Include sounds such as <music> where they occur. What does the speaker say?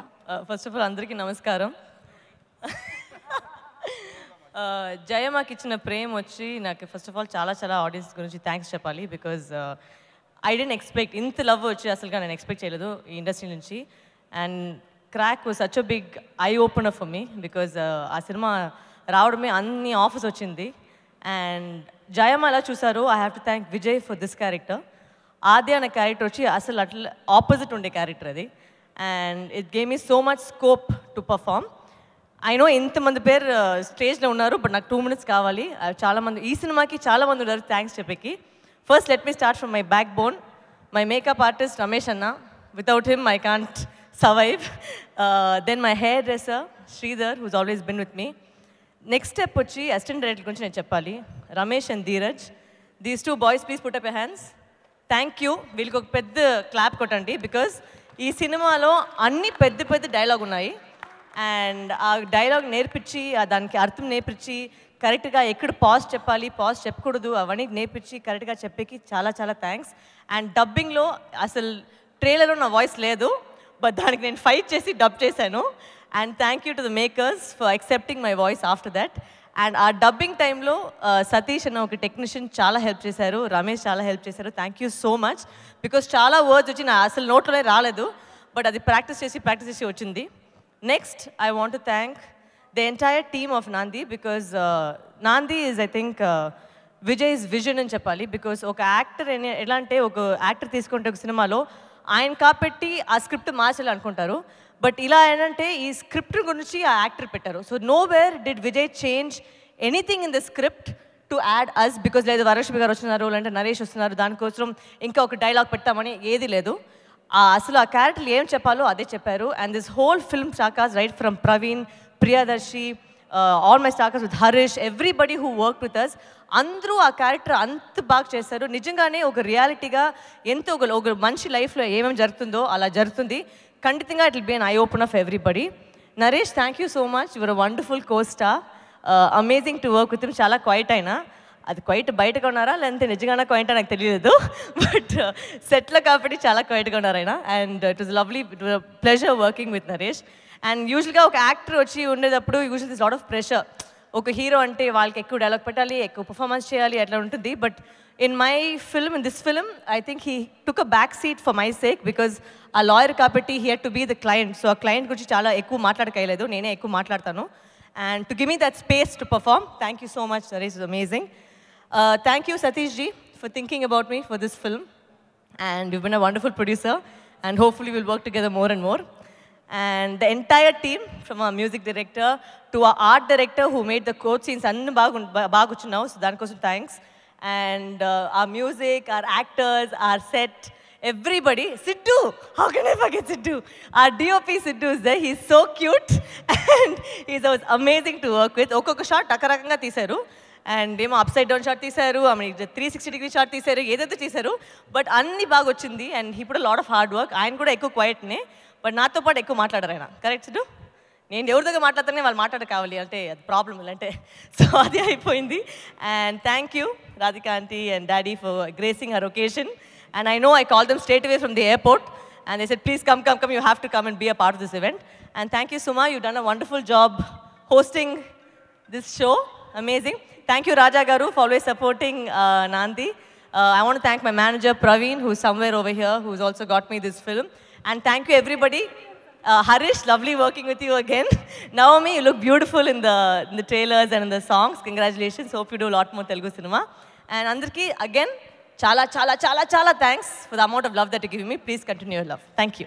Aadya first of all అందరికీ నమస్కారం uh, జయ మాకు ఇచ్చిన ప్రేమ్ వచ్చి నాకు ఫస్ట్ ఆఫ్ ఆల్ చాలా చాలా ఆడియన్స్ గురించి థ్యాంక్స్ చెప్పాలి బికాజ్ ఐ డెంట్ ఎక్స్పెక్ట్ ఇంత లవ్ వచ్చి అసలుగా నేను ఎక్స్పెక్ట్ చేయలేదు ఈ ఇండస్ట్రీ నుంచి and crack such a big eye open for me because ఆ సినిమా రావడమే అన్ని ఆఫర్స్ వచ్చింది అండ్ జయమ్మ ఎలా చూసారు I have to thank Vijay for this character Aadi అనే క్యారెక్టర్ వచ్చి అసలు అట్లా ఆపోజిట్ ఉండే క్యారెక్టర్ అది and it gave me so much scope to perform I know ఎంతమంది పేరు స్టేజ్లో uh, ఉన్నారు బట్ నాకు టూ మినిట్స్ కావాలి uh, చాలామంది ఈ సినిమాకి చాలామంది ఉన్నారు థ్యాంక్స్ చెప్పేకి first let me start from my backbone my makeup artist Ramesh అన్న without him I can't survive then my hairdresser Sridhar who's always been with me next step వచ్చి assistant director గురించి నేను చెప్పాలి Ramesh and Dheeraj these two boys please put up a hands thank you వీళ్ళకి ఒక పెద్ద clap కొట్టండి because ఈ సినిమాలో అన్ని పెద్ద పెద్ద డైలాగ్ ఉన్నాయి అండ్ ఆ డైలాగ్ నేర్పించి దానికి అర్థం నేర్పించి కరెక్ట్గా ఎక్కడ పాజ్ చెప్పాలి పాజ్ చెప్పకూడదు అవన్నీ నేర్పించి కరెక్ట్గా చెప్పేకి చాలా చాలా థ్యాంక్స్ అండ్ డబ్బింగ్లో అసలు ట్రైలర్లో నా వాయిస్ లేదు బట్ దానికి నేను ఫైట్ చేసి డబ్ చేశాను and thank you to the makers for accepting my voice after that and ఆ డబ్బింగ్ టైంలో సతీష్ అన్న ఒక టెక్నీషియన్ చాలా హెల్ప్ చేశారు రమేష్ చాలా హెల్ప్ చేశారు thank you so much because చాలా వర్డ్స్ వచ్చి నా అసలు నోట్లోనే రాలేదు బట్ అది ప్రాక్టీస్ చేసి ప్రాక్టీస్ చేసి వచ్చింది next I want to thank the entire team of Naandhi because Naandhi is I think Vijay is vision అని చెప్పాలి బికాస్ ఒక యాక్టర్ ఎలా అంటే ఒక యాక్టర్ తీసుకుంటే ఒక సినిమాలో ఆయన కాపెట్టి ఆ స్క్రిప్ట్ మార్చాలి అనుకుంటారు బట్ ఇలా ఏంటంటే ఈ స్క్రిప్ట్ గురించి ఆ యాక్టర్ పెట్టారు so nowhere did Vijay change anything in the script to add us because లేదు వరలక్ష్మి గారు వస్తున్నారు లేదంటే నరేష్ వస్తున్నారు దానికోసం ఇంకా ఒక డైలాగ్ పెడతామని ఏది లేదు అసలు ఆ క్యారెక్టర్లు ఏం చెప్పాలో అదే చెప్పారు and this whole film costars right from Praveen Priyadarshi all my costars with Harish everybody who work with us అందరూ ఆ క్యారెక్టర్ అంత బాగా చేశారు నిజంగానే ఒక రియాలిటీగా ఎంతో ఒక మనిషి లైఫ్లో ఏమేమి జరుగుతుందో అలా జరుగుతుంది ఖండితంగా it will be an eye open of everybody Naresh thank you so much your wonderful costar amazing to work with చాలా క్వైట్ అయినా అది క్వైట్ బయటకు ఉన్నారా లేదంటే నిజంగానే క్వైంటా నాకు తెలియదు బట్ సెట్లో కాబట్టి చాలా క్వైట్గా ఉన్నారు ఆయన and it is lovely pleasure working with Naresh and యూజువల్గా ఒక యాక్టర్ వచ్చి ఉండేటప్పుడు usual this lot of pressure ఒక హీరో అంటే వాళ్ళకి ఎక్కువ డెవలప్ పెట్టాలి ఎక్కువ పర్ఫార్మెన్స్ చేయాలి అట్లా ఉంటుంది but in my film, in this film, I think he took a back seat for my sake because a lawyer kapati, he had to be the client. So a client kuchi chala ekku matlaad kai ledu, nene ekku matlaad tano. And to give me that space to perform, thank you so much, Sarai, this is amazing. Uh, thank you, Satish ji, for thinking about me for this film. And you've been a wonderful producer. And hopefully we'll work together more and more. And the entire team, from our music director to our art director who made the court scenes, so thanks. and uh, our music, our actors, our set, everybody. Siddu, how can I forget Siddu? Our DOP Siddu is there. He's so cute <laughs> and he was amazing to work with. ఒక్కొక్క shot టకరకంగా తీశారు and ఏమో up side down shot తీశారు ఆమె three sixty degree shot తీశారు ఏదైతే చేశారు but అన్ని బాగా వచ్చింది అండ్ ఇప్పుడు లాట్ ఆఫ్ హార్డ్ వర్క్ ఆయన కూడా ఎక్కువ క్వైట్నే బట్ నాతో పాటు ఎక్కువ మాట్లాడారు ఆయన కరెక్ట్ సిడ్డు నేను ఎవరి దగ్గర మాట్లాడతానే వాళ్ళు మాట్లాడ కావాలి అంటే అది ప్రాబ్లం అంటే సో <laughs> అది అయిపోయింది and thank you Radhika aunty and daddy for gracing our occasion and I know I call them straight away from the airport and I said please come come come you have to come and be a part of this event and thank you Suma you done a wonderful job hosting this show amazing thank you Raja garu for always supporting Naandhi Uh, I want to thank my manager, Praveen, who's somewhere over here, who's also got me this film. And thank you, everybody. Uh, Harish, lovely working with you again. <laughs> Naomi, you look beautiful in the, in the trailers and in the songs. Congratulations. Hope you do a lot more Telugu cinema. And Andarki, again, chala, chala, chala, chala thanks for the amount of love that you give me. Please continue your love. Thank you.